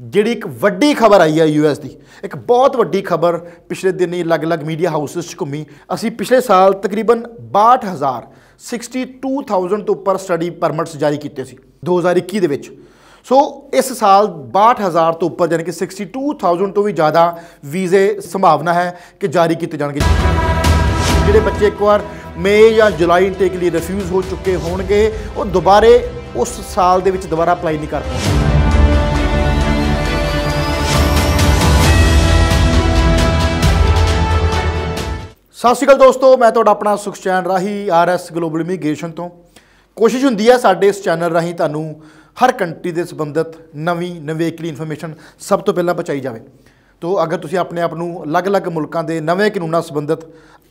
ਜਿਹੜੀ ਇੱਕ ਵੱਡੀ ਖਬਰ ਆਈ ਹੈ ਯੂਐਸ ਦੀ ਇੱਕ ਬਹੁਤ ਵੱਡੀ ਖਬਰ ਪਿਛਲੇ ਦਿਨ ਹੀ ਅਲੱਗ-ਅਲੱਗ ਮੀਡੀਆ ਹਾਊਸਸ 'ਚ ਘੁੰਮੀ ਅਸੀਂ ਪਿਛਲੇ ਸਾਲ ਤਕਰੀਬਨ 62000 62000 ਤੋਂ ਉੱਪਰ ਸਟੱਡੀ ਪਰਮਿਟਸ ਜਾਰੀ ਕੀਤੇ ਸੀ 2021 ਦੇ ਵਿੱਚ ਸੋ ਇਸ ਸਾਲ 62000 ਤੋਂ ਉੱਪਰ ਯਾਨੀ ਕਿ 62000 ਤੋਂ ਵੀ ਜ਼ਿਆਦਾ ਵੀਜ਼ੇ ਸੰਭਾਵਨਾ ਹੈ ਕਿ ਜਾਰੀ ਕੀਤੇ ਜਾਣਗੇ ਜਿਹੜੇ ਬੱਚੇ ਇੱਕ ਵਾਰ ਮਈ ਜਾਂ ਜੁਲਾਈ ਇਨਟੇਕ ਲਈ ਰਿਫਿਊਜ਼ ਹੋ ਚੁੱਕੇ ਹੋਣਗੇ ਉਹ ਦੁਬਾਰੇ ਉਸ ਸਾਲ ਦੇ ਵਿੱਚ ਦੁਬਾਰਾ ਅਪਲਾਈ ਨਹੀਂ ਕਰ ਪਾਉਣਗੇ ਸਤਿ ਸ਼੍ਰੀ ਅਕਾਲ ਦੋਸਤੋ ਮੈਂ ਤੁਹਾਡਾ ਆਪਣਾ ਸੁਖਚੈਨ ਰਾਹੀ ਆਰਐਸ ਗਲੋਬਲ ਇਮੀਗ੍ਰੇਸ਼ਨ ਤੋਂ ਕੋਸ਼ਿਸ਼ ਹੁੰਦੀ ਹੈ ਸਾਡੇ ਇਸ ਚੈਨਲ ਰਾਹੀਂ ਤੁਹਾਨੂੰ ਹਰ ਕੰਟਰੀ ਦੇ ਸੰਬੰਧਿਤ ਨਵੀਂ ਨਵੇਕਲੀ ਇਨਫੋਰਮੇਸ਼ਨ ਸਭ ਤੋਂ ਪਹਿਲਾਂ ਪਹੁੰਚਾਈ ਜਾਵੇ ਤੋ ਅਗਰ ਤੁਸੀਂ ਆਪਣੇ ਆਪ ਨੂੰ ਅਲੱਗ-ਅਲੱਗ ਮੁਲਕਾਂ ਦੇ ਨਵੇਂ ਕਾਨੂੰਨਾਂ ਸੰਬੰਧਿਤ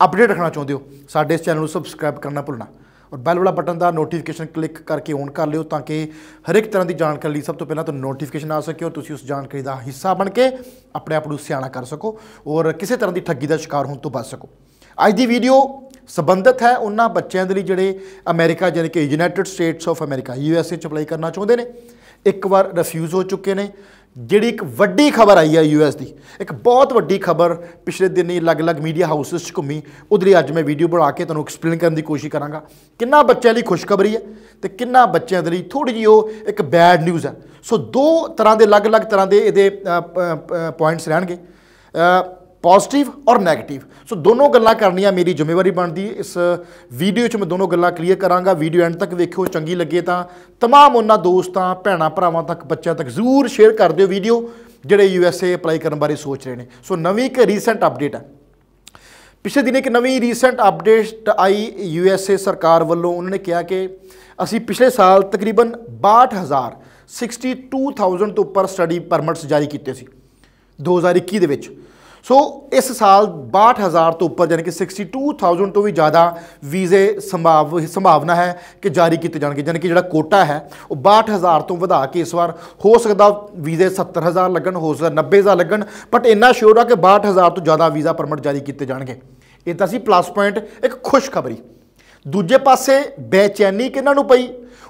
ਅਪਡੇਟ ਰੱਖਣਾ ਚਾਹੁੰਦੇ ਹੋ ਸਾਡੇ ਇਸ ਚੈਨਲ ਨੂੰ ਸਬਸਕ੍ਰਾਈਬ ਕਰਨਾ ਭੁੱਲਣਾ ਔਰ ਬੈਲ ਵਾਲਾ ਬਟਨ ਦਾ ਨੋਟੀਫਿਕੇਸ਼ਨ ਕਲਿੱਕ ਕਰਕੇ ਔਨ ਕਰ ਲਿਓ ਤਾਂ ਕਿ ਹਰ ਇੱਕ ਤਰ੍ਹਾਂ ਦੀ ਜਾਣਕਾਰੀ ਲਈ ਸਭ ਤੋਂ ਪਹਿਲਾਂ ਤੁਹਾਨੂੰ ਨੋਟੀਫਿਕੇਸ਼ਨ ਆ ਸਕੇ ਔਰ ਤੁਸੀਂ ਉਸ ਜਾਣਕਾਰੀ ਦਾ ਹਿੱਸਾ ਬਣ ਕੇ ਆਪਣੇ ਆਪ ਨੂੰ ਸਿਆਣਾ ਕਰ ਸਕੋ ਔਰ ਕਿਸੇ ਤਰ੍ਹਾਂ ਦੀ ਠੱਗੀ ਦਾ ਸ਼ਿਕਾਰ ਹੋਣ ਤੋਂ ਬਚ ਸਕੋ ਅੱਜ ਦੀ ਵੀਡੀਓ ਸਬੰਧਤ ਹੈ ਉਹਨਾਂ ਬੱਚਿਆਂ ਦੇ ਲਈ ਜਿਹੜੇ ਅਮਰੀਕਾ ਜਾਨੀ ਕਿ United States of America U S A ਚ ਅਪਲਾਈ ਕਰਨਾ ਚਾਹੁੰਦੇ ਨੇ ਇੱਕ ਵਾਰ ਰਿਫਿਊਜ਼ ਹੋ ਚੁੱਕੇ ਨੇ ਜਿਹੜੀ ਇੱਕ ਵੱਡੀ ਖਬਰ ਆਈ ਹੈ ਯੂਐਸ ਦੀ ਇੱਕ ਬਹੁਤ ਵੱਡੀ ਖਬਰ ਪਿਛਲੇ ਦਿਨ ਹੀ ਅਲੱਗ-ਅਲੱਗ ਮੀਡੀਆ ਹਾਊਸਸ 'ਚ ਘੁੰਮੀ ਉਹਦੇ ਲਈ ਅੱਜ ਮੈਂ ਵੀਡੀਓ ਬਣਾ ਕੇ ਤੁਹਾਨੂੰ ਐਕਸਪਲੇਨ ਕਰਨ ਦੀ ਕੋਸ਼ਿਸ਼ ਕਰਾਂਗਾ ਕਿੰਨਾ ਬੱਚਿਆਂ ਲਈ ਖੁਸ਼ਖਬਰੀ ਹੈ ਤੇ ਕਿੰਨਾ ਬੱਚਿਆਂ ਦੇ ਲਈ ਥੋੜੀ ਜਿਹੀ ਉਹ ਇੱਕ ਬੈਡ ਨਿਊਜ਼ ਹੈ ਸੋ ਦੋ ਤਰ੍ਹਾਂ ਦੇ ਅਲੱਗ-ਅਲੱਗ ਤਰ੍ਹਾਂ ਦੇ ਇਹਦੇ ਪੁਆਇੰਟਸ ਰਹਿਣਗੇ ਪੋਜ਼ਿਟਿਵ ਔਰ 네ਗੇਟਿਵ ਸੋ ਦੋਨੋਂ ਗੱਲਾਂ ਕਰਨੀਆਂ ਮੇਰੀ ਜ਼ਿੰਮੇਵਾਰੀ ਬਣਦੀ ਹੈ ਇਸ ਵੀਡੀਓ 'ਚ ਮੈਂ ਦੋਨੋਂ ਗੱਲਾਂ ਕਲੀਅਰ ਕਰਾਂਗਾ ਵੀਡੀਓ ਐਂਡ ਤੱਕ ਵੇਖਿਓ ਚੰਗੀ ਲੱਗੇ ਤਾਂ तमाम ਉਹਨਾਂ ਦੋਸਤਾਂ ਭੈਣਾ ਭਰਾਵਾਂ ਤੱਕ ਬੱਚਿਆਂ ਤੱਕ ਜ਼ਰੂਰ ਸ਼ੇਅਰ ਕਰ ਦਿਓ ਵੀਡੀਓ ਜਿਹੜੇ ਯੂ ਐਸ ਏ ਅਪਲਾਈ ਕਰਨ ਬਾਰੇ ਸੋਚ ਰਹੇ ਨੇ ਸੋ ਨਵੀਂ ਇੱਕ ਰੀਸੈਂਟ ਅਪਡੇਟ ਹੈ ਪਿਛਲੇ ਦਿਨ ਇੱਕ ਨਵੀਂ ਰੀਸੈਂਟ ਅਪਡੇਟ ਆਈ ਯੂ ਐਸ ਏ ਸਰਕਾਰ ਵੱਲੋਂ ਉਹਨਾਂ ਨੇ ਕਿਹਾ ਕਿ ਅਸੀਂ ਪਿਛਲੇ ਸਾਲ ਤਕਰੀਬਨ 62000 62000 ਤੋਂ ਉੱਪਰ ਸਟੱਡੀ ਪਰਮਿਟਸ ਜਾਰੀ ਕੀਤੇ ਸੀ 2021 ਦੇ ਵਿੱਚ ਸੋ ਇਸ ਸਾਲ 62000 ਤੋਂ ਉੱਪਰ ਯਾਨੀ ਕਿ 62000 ਤੋਂ ਵੀ ਜ਼ਿਆਦਾ ਵੀਜ਼ੇ ਸੰਭਾਵ ਸੰਭਾਵਨਾ ਹੈ ਕਿ ਜਾਰੀ ਕੀਤੇ ਜਾਣਗੇ ਯਾਨੀ ਕਿ ਜਿਹੜਾ ਕੋਟਾ ਹੈ ਉਹ 62000 ਤੋਂ ਵਧਾ ਕੇ ਇਸ ਵਾਰ ਹੋ ਸਕਦਾ ਵੀਜ਼ੇ 70000 ਲੱਗਣ ਹੋ ਸਕਦਾ 90000 ਲੱਗਣ ਬਟ ਇੰਨਾ ਸ਼ੋਰ ਆ ਕਿ 62000 ਤੋਂ ਜ਼ਿਆਦਾ ਵੀਜ਼ਾ ਪਰਮਿਟ ਜਾਰੀ ਕੀਤੇ ਜਾਣਗੇ ਇਹ ਤਾਂ ਸੀ ਪਲੱਸ ਪੁਆਇੰਟ ਇੱਕ ਖੁਸ਼ਖਬਰੀ ਦੂਜੇ ਪਾਸੇ ਬੇਚੈਨੀ ਕਿਹਨਾਂ ਨੂੰ ਪਈ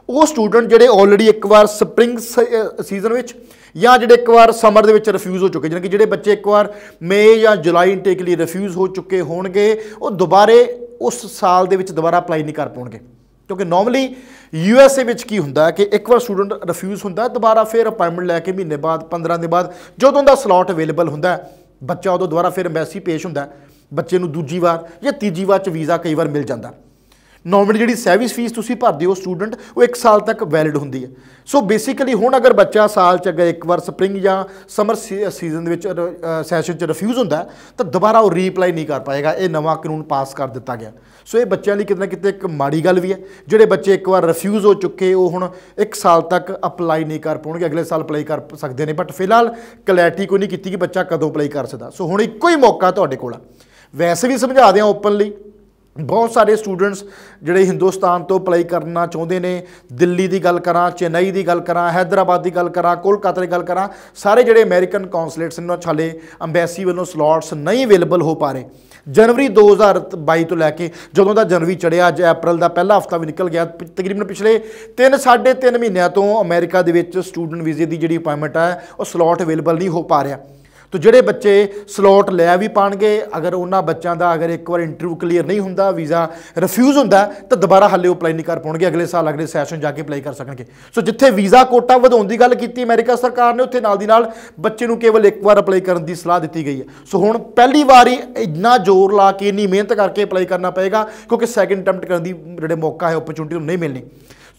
ਉਹ ਸਟੂਡੈਂਟ ਜਿਹੜੇ ਆਲਰੇਡੀ ਇੱਕ ਵਾਰ ਸਪ੍ਰਿੰਗ ਸੀਜ਼ਨ ਵਿੱਚ ਜਾਂ ਜਿਹੜੇ ਇੱਕ ਵਾਰ ਸਮਰ ਦੇ ਵਿੱਚ ਰਿਫਿਊਜ਼ ਹੋ ਚੁੱਕੇ ਕਿ ਜਿਹੜੇ ਬੱਚੇ ਇੱਕ ਵਾਰ ਮਈ ਜਾਂ ਜੁਲਾਈ ਇਨਟੇਕ ਲਈ ਰਿਫਿਊਜ਼ ਹੋ ਚੁੱਕੇ ਹੋਣਗੇ ਉਹ ਦੁਬਾਰੇ ਉਸ ਸਾਲ ਦੇ ਵਿੱਚ ਦੁਬਾਰਾ ਅਪਲਾਈ ਨਹੀਂ ਕਰ ਪਾਉਣਗੇ ਕਿਉਂਕਿ ਨਾਰਮਲੀ ਯੂ ਐਸ ਏ ਵਿੱਚ ਕੀ ਹੁੰਦਾ ਕਿ ਇੱਕ ਵਾਰ ਸਟੂਡੈਂਟ ਰਿਫਿਊਜ਼ ਹੁੰਦਾ ਦੁਬਾਰਾ ਫਿਰ ਅਪਾਇੰਟਮੈਂਟ ਲੈ ਕੇ ਮਹੀਨੇ ਬਾਅਦ 15 ਦੇ ਬਾਅਦ ਜਦੋਂ ਦਾ ਸਲਾਟ ਅਵੇਲੇਬਲ ਹੁੰਦਾ ਬੱਚਾ ਉਦੋਂ ਦੁਬਾਰਾ ਫਿਰ ਐਮਬੈਸੀ ਪੇਸ਼ ਹੁੰਦਾ ਬੱਚੇ ਨੂੰ ਦੂਜੀ ਵਾਰ ਜਾਂ ਤੀਜੀ ਵਾਰ ਚ ਵੀਜ਼ਾ ਕਈ ਵਾਰ ਮਿਲ ਜਾਂਦਾ ਨਾਰਮਲ ਜਿਹੜੀ ਸੈਵਿਸ ਫੀਸ ਤੁਸੀਂ ਭਰਦੇ ਹੋ ਸਟੂਡੈਂਟ ਉਹ 1 ਸਾਲ ਤੱਕ ਵੈਲਿਡ ਹੁੰਦੀ ਹੈ ਸੋ ਬੇਸਿਕਲੀ ਹੁਣ ਅਗਰ ਬੱਚਾ ਸਾਲ ਚ ਅਗਰ ਇੱਕ ਵਾਰ ਸਪ੍ਰਿੰਗ ਜਾਂ ਸਮਰ ਸੀਜ਼ਨ ਦੇ ਵਿੱਚ ਸੈਸ਼ਨ ਚ ਰਿਫਿਊਜ਼ ਹੁੰਦਾ ਤਾਂ ਦੁਬਾਰਾ ਉਹ ਰੀਪਲਾਈ ਨਹੀਂ ਕਰ ਪਾਏਗਾ ਇਹ ਨਵਾਂ ਕਾਨੂੰਨ ਪਾਸ ਕਰ ਦਿੱਤਾ ਗਿਆ ਸੋ ਇਹ ਬੱਚਿਆਂ ਲਈ ਕਿਤੇ ਕਿਤੇ ਇੱਕ ਮਾੜੀ ਗੱਲ ਵੀ ਹੈ ਜਿਹੜੇ ਬੱਚੇ ਇੱਕ ਵਾਰ ਰਿਫਿਊਜ਼ ਹੋ ਚੁੱਕੇ ਉਹ ਹੁਣ 1 ਸਾਲ ਤੱਕ ਅਪਲਾਈ ਨਹੀਂ ਕਰ ਪਾਉਣਗੇ ਅਗਲੇ ਸਾਲ ਅਪਲਾਈ ਕਰ ਸਕਦੇ ਨੇ ਬਟ ਫਿਲਹਾਲ ਕਲੈਰਟੀ ਕੋਈ ਨਹੀਂ ਕੀਤੀ ਕਿ ਬੱਚਾ ਕਦੋਂ ਅਪਲਾਈ ਕਰ ਸਕਦਾ ਸੋ ਹੁਣ ਇੱਕੋ ਹੀ ਮੌਕਾ ਤੁਹਾਡੇ ਕੋਲ ਆ ਵੈਸੇ ਵੀ ਸਮਝਾ ਦਿਆਂ ਓਪਨਲੀ ਬਹੁਤ ਸਾਰੇ ਸਟੂਡੈਂਟਸ ਜਿਹੜੇ ਹਿੰਦੁਸਤਾਨ ਤੋਂ ਅਪਲਾਈ ਕਰਨਾ ਚਾਹੁੰਦੇ ਨੇ ਦਿੱਲੀ ਦੀ ਗੱਲ ਕਰਾਂ ਚੇਨਈ ਦੀ ਗੱਲ ਕਰਾਂ ਹైదరాబాద్ ਦੀ ਗੱਲ ਕਰਾਂ ਕੋਲਕਾਤਾ ਦੀ ਗੱਲ ਕਰਾਂ ਸਾਰੇ ਜਿਹੜੇ ਅਮਰੀਕਨ ਕੌਂਸੂਲੇਟਸ ਨੇ ਛਾਲੇ ਐਮਬੈਸੀ ਵੱਲੋਂ ਸਲੋਟਸ ਨਹੀਂ ਅਵੇਲੇਬਲ ਹੋ ਪਾ ਰਹੇ ਜਨਵਰੀ 2022 ਤੋਂ ਲੈ ਕੇ ਜਦੋਂ ਦਾ ਜਨਵਰੀ ਚੜਿਆ ਅੱਜ April ਦਾ ਪਹਿਲਾ ਹਫਤਾ ਵੀ ਨਿਕਲ ਗਿਆ ਤਕਰੀਬਨ ਪਿਛਲੇ 3 3.5 ਮਹੀਨਿਆਂ ਤੋਂ ਅਮਰੀਕਾ ਦੇ ਵਿੱਚ ਸਟੂਡੈਂਟ ਵੀਜ਼ੇ ਦੀ ਜਿਹੜੀ ਅਪਾਇੰਟਮੈਂਟ ਹੈ ਉਹ ਸਲੋਟ ਅਵੇਲੇਬਲ ਨਹੀਂ ਹੋ ਪਾ ਰਿਹਾ ਤੋ ਜਿਹੜੇ ਬੱਚੇ ਸਲੋਟ ਲੈ ਵੀ ਪਾਣਗੇ ਅਗਰ ਉਹਨਾਂ ਬੱਚਿਆਂ ਦਾ ਅਗਰ ਇੱਕ ਵਾਰ ਇੰਟਰਵਿਊ ਕਲੀਅਰ ਨਹੀਂ ਹੁੰਦਾ ਵੀਜ਼ਾ ਰਿਫਿਊਜ਼ ਹੁੰਦਾ ਤਾਂ ਦੁਬਾਰਾ ਹੱਲੇ ਅਪਲਾਈ ਨਹੀਂ ਕਰ ਪਾਉਣਗੇ ਅਗਲੇ ਸਾਲ ਅਗਲੇ ਸੈਸ਼ਨ ਜਾ ਕੇ ਅਪਲਾਈ ਕਰ ਸਕਣਗੇ ਸੋ ਜਿੱਥੇ ਵੀਜ਼ਾ ਕੋਟਾ ਵਧਾਉਣ ਦੀ ਗੱਲ ਕੀਤੀ ਅਮਰੀਕਾ ਸਰਕਾਰ ਨੇ ਉੱਥੇ ਨਾਲ ਦੀ ਨਾਲ ਬੱਚੇ ਨੂੰ ਕੇਵਲ ਇੱਕ ਵਾਰ ਅਪਲਾਈ ਕਰਨ ਦੀ ਸਲਾਹ ਦਿੱਤੀ ਗਈ ਹੈ ਸੋ ਹੁਣ ਪਹਿਲੀ ਵਾਰੀ ਇੰਨਾ ਜ਼ੋਰ ਲਾ ਕੇ ਇੰਨੀ ਮਿਹਨਤ ਕਰਕੇ ਅਪਲਾਈ ਕਰਨਾ ਪਏਗਾ ਕਿਉਂਕਿ ਸੈਕੰਡ ਅਟੈਂਪਟ ਕਰਨ ਦੀ ਜਿਹੜੇ ਮੌਕਾ ਹੈ ਓਪਰਚੁਨਿਟੀ ਨੂੰ ਨਹੀਂ ਮਿਲਣੀ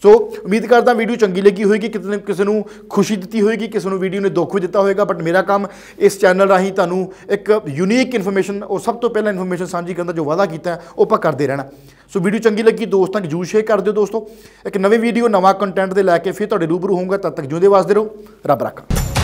ਸੋ ਉਮੀਦ ਕਰਦਾ ਵੀਡੀਓ ਚੰਗੀ ਲੱਗੀ ਹੋਏਗੀ ਕਿਤੇ ਕਿਸੇ ਨੂੰ ਖੁਸ਼ੀ ਦਿੱਤੀ ਹੋਏਗੀ ਕਿਸੇ ਨੂੰ ਵੀਡੀਓ ਨੇ ਦੁੱਖ ਵੀ ਦਿੱਤਾ ਹੋਏਗਾ ਬਟ ਮੇਰਾ ਕੰਮ ਇਸ ਚੈਨਲ ਰਾਹੀਂ ਤੁਹਾਨੂੰ ਇੱਕ ਯੂਨੀਕ ਇਨਫੋਰਮੇਸ਼ਨ ਉਹ ਸਭ ਤੋਂ ਪਹਿਲਾਂ ਇਨਫੋਰਮੇਸ਼ਨ ਸਾਂਝੀ ਕਰਨ ਦਾ ਜੋ ਵਾਅਦਾ ਕੀਤਾ ਉਹ ਆਪਾਂ ਕਰਦੇ ਰਹਿਣਾ ਸੋ ਵੀਡੀਓ ਚੰਗੀ ਲੱਗੀ ਦੋਸਤਾਂ ਨੂੰ ਜੂਸ ਸ਼ੇਅਰ ਕਰ ਦਿਓ ਦੋਸਤੋ ਇੱਕ ਨਵੀਂ ਵੀਡੀਓ ਨਵਾਂ ਕੰਟੈਂਟ ਦੇ ਲੈ ਕੇ ਫਿਰ ਤੁਹਾਡੇ ਰੂਬਰੂ ਹੋਊਗਾ ਤਦ ਤੱਕ ਜਿਉਂਦੇ ਵਾਸਦੇ ਰਹੋ ਰੱਬ ਰੱਖਾ